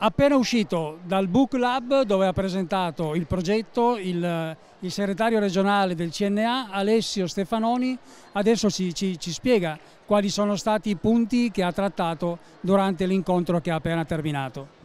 Appena uscito dal Book Lab dove ha presentato il progetto il, il segretario regionale del CNA Alessio Stefanoni adesso ci, ci, ci, spiega quali sono stati i punti che ha trattato durante l'incontro che ha appena terminato.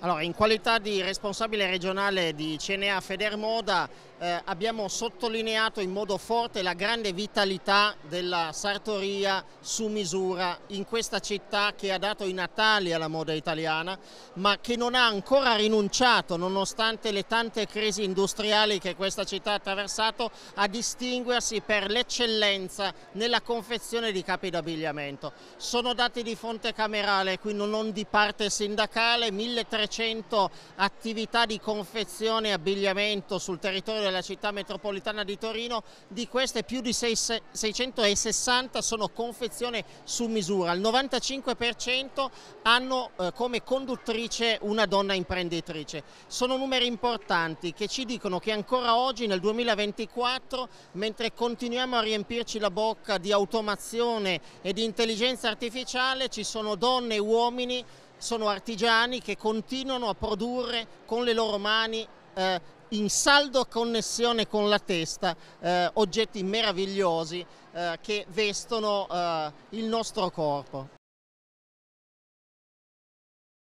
Allora, in qualità di responsabile regionale di CNA Federmoda eh, abbiamo sottolineato in modo forte la grande vitalità della sartoria su misura in questa città che ha dato i natali alla moda italiana ma che non ha ancora rinunciato nonostante le tante crisi industriali che questa città ha attraversato a distinguersi per l'eccellenza nella confezione di capi d'abbigliamento. Sono dati di fonte camerale, quindi non di parte sindacale, 1300 300 attività di confezione e abbigliamento sul territorio della città metropolitana di Torino, di queste più di 660 sono confezione su misura, il 95% hanno eh, come conduttrice una donna imprenditrice. Sono numeri importanti che ci dicono che ancora oggi nel 2024, mentre continuiamo a riempirci la bocca di automazione e di intelligenza artificiale, ci sono donne e uomini sono artigiani che continuano a produrre con le loro mani eh, in saldo connessione con la testa eh, oggetti meravigliosi eh, che vestono eh, il nostro corpo.